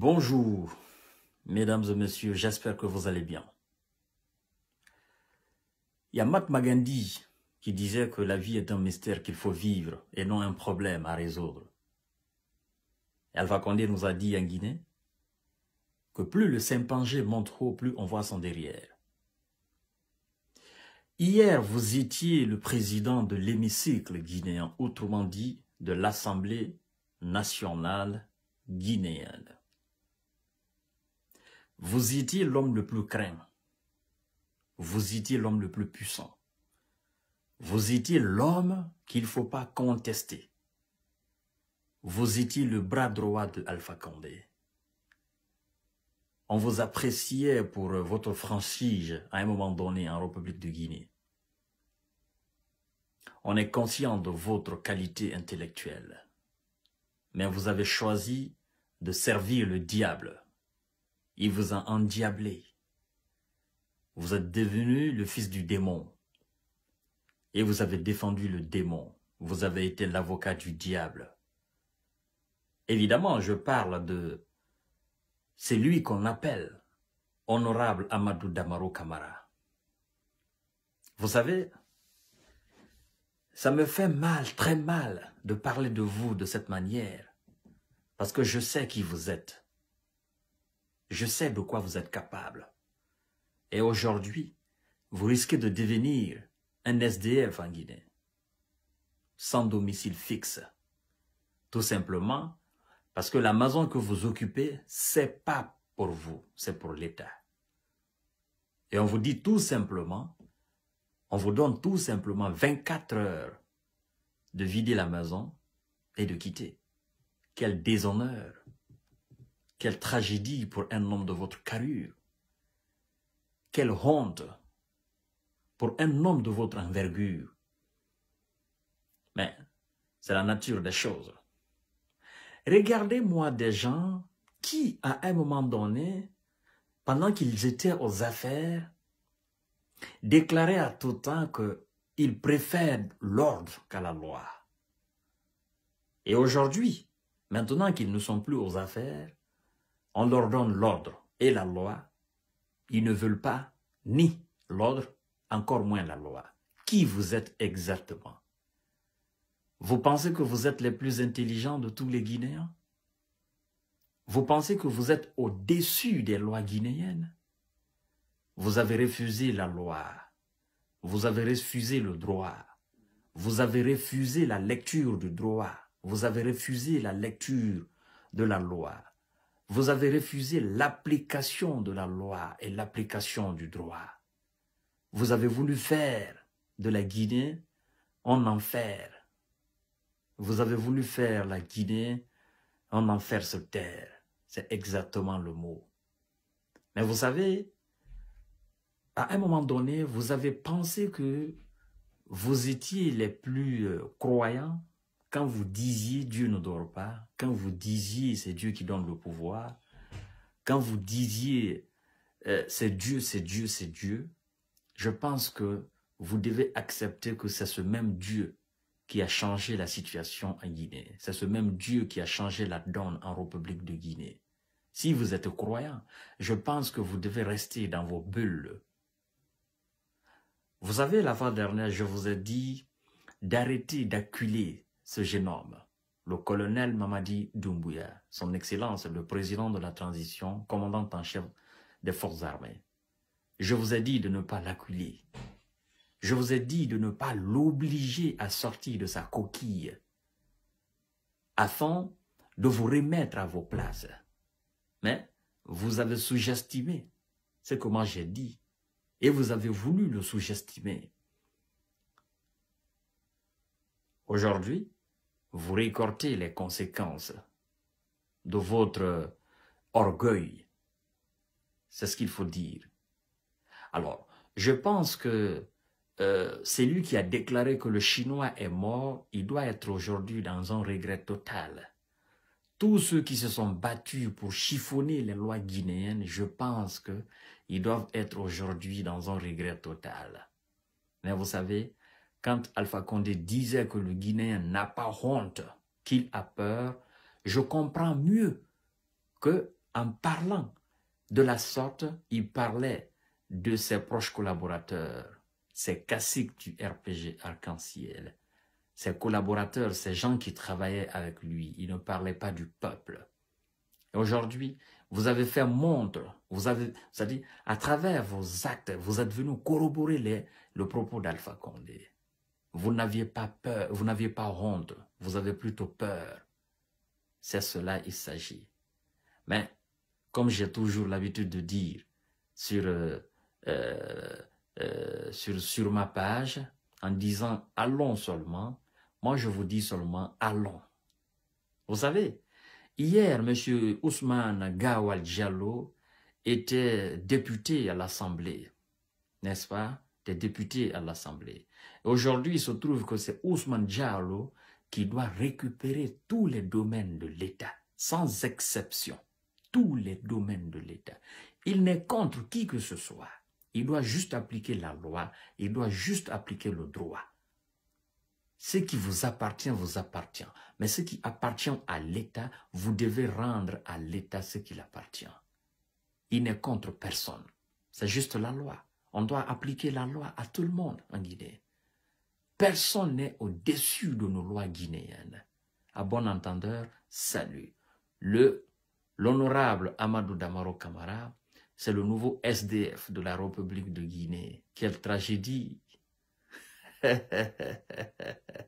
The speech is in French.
Bonjour, mesdames et messieurs, j'espère que vous allez bien. Il y a Mahatma Gandhi qui disait que la vie est un mystère qu'il faut vivre et non un problème à résoudre. Alpha Condé nous a dit en Guinée que plus le Saint-Pangé montre haut, plus on voit son derrière. Hier, vous étiez le président de l'hémicycle guinéen, autrement dit de l'Assemblée nationale guinéenne. Vous étiez l'homme le plus craint. Vous étiez l'homme le plus puissant. Vous étiez l'homme qu'il ne faut pas contester. Vous étiez le bras droit de Alpha Condé. On vous appréciait pour votre franchise à un moment donné en République de Guinée. On est conscient de votre qualité intellectuelle. Mais vous avez choisi de servir le diable. Il vous a endiablé. Vous êtes devenu le fils du démon. Et vous avez défendu le démon. Vous avez été l'avocat du diable. Évidemment, je parle de celui qu'on appelle Honorable Amadou Damaro Kamara. Vous savez, ça me fait mal, très mal, de parler de vous de cette manière, parce que je sais qui vous êtes. Je sais de quoi vous êtes capable. Et aujourd'hui, vous risquez de devenir un SDF en Guinée, sans domicile fixe. Tout simplement parce que la maison que vous occupez, c'est pas pour vous, c'est pour l'État. Et on vous dit tout simplement, on vous donne tout simplement 24 heures de vider la maison et de quitter. Quel déshonneur quelle tragédie pour un homme de votre carrure. Quelle honte pour un homme de votre envergure. Mais c'est la nature des choses. Regardez-moi des gens qui, à un moment donné, pendant qu'ils étaient aux affaires, déclaraient à tout temps qu'ils préfèrent l'ordre qu'à la loi. Et aujourd'hui, maintenant qu'ils ne sont plus aux affaires, on leur donne l'ordre et la loi, ils ne veulent pas ni l'ordre, encore moins la loi. Qui vous êtes exactement Vous pensez que vous êtes les plus intelligents de tous les Guinéens Vous pensez que vous êtes au-dessus des lois guinéennes Vous avez refusé la loi. Vous avez refusé le droit. Vous avez refusé la lecture du droit. Vous avez refusé la lecture de la loi. Vous avez refusé l'application de la loi et l'application du droit. Vous avez voulu faire de la Guinée un enfer. Vous avez voulu faire la Guinée un enfer sur terre. C'est exactement le mot. Mais vous savez, à un moment donné, vous avez pensé que vous étiez les plus euh, croyants, quand vous disiez Dieu ne dort pas, quand vous disiez c'est Dieu qui donne le pouvoir, quand vous disiez euh, c'est Dieu, c'est Dieu, c'est Dieu, je pense que vous devez accepter que c'est ce même Dieu qui a changé la situation en Guinée. C'est ce même Dieu qui a changé la donne en République de Guinée. Si vous êtes croyant, je pense que vous devez rester dans vos bulles. Vous savez, la fois dernière, je vous ai dit d'arrêter d'acculer ce jeune le colonel Mamadi Doumbouya, son Excellence le président de la transition, commandant en chef des forces armées. Je vous ai dit de ne pas l'acculer. Je vous ai dit de ne pas l'obliger à sortir de sa coquille afin de vous remettre à vos places. Mais vous avez sous-estimé ce que moi j'ai dit et vous avez voulu le sous-estimer. Aujourd'hui, vous récoltez les conséquences de votre orgueil. C'est ce qu'il faut dire. Alors, je pense que celui c'est qui a déclaré que le Chinois est mort. Il doit être aujourd'hui dans un regret total. Tous ceux qui se sont battus pour chiffonner les lois guinéennes, je pense qu'ils doivent être aujourd'hui dans un regret total. Mais vous savez, quand Alpha Condé disait que le Guinéen n'a pas honte, qu'il a peur, je comprends mieux que en parlant de la sorte, il parlait de ses proches collaborateurs, ses caciques du RPG Arc-en-Ciel, ses collaborateurs, ces gens qui travaillaient avec lui. Il ne parlait pas du peuple. Aujourd'hui, vous avez fait montre, vous avez, c'est-à-dire, à travers vos actes, vous êtes venu corroborer les, le propos d'Alpha Condé. Vous n'aviez pas peur, vous n'aviez pas honte, vous avez plutôt peur. C'est cela il s'agit. Mais comme j'ai toujours l'habitude de dire sur, euh, euh, euh, sur, ma page, en disant allons seulement, moi je vous dis seulement allons. Vous savez, hier, M. Ousmane Gawal Diallo était député à l'Assemblée, n'est-ce pas des députés à l'Assemblée. Aujourd'hui, il se trouve que c'est Ousmane Diallo qui doit récupérer tous les domaines de l'État, sans exception. Tous les domaines de l'État. Il n'est contre qui que ce soit. Il doit juste appliquer la loi, il doit juste appliquer le droit. Ce qui vous appartient, vous appartient. Mais ce qui appartient à l'État, vous devez rendre à l'État ce qui appartient. Il n'est contre personne. C'est juste la loi. On doit appliquer la loi à tout le monde en Guinée. Personne n'est au-dessus de nos lois guinéennes. À bon entendeur, salut. Le L'honorable Amadou Damaro Kamara, c'est le nouveau SDF de la République de Guinée. Quelle tragédie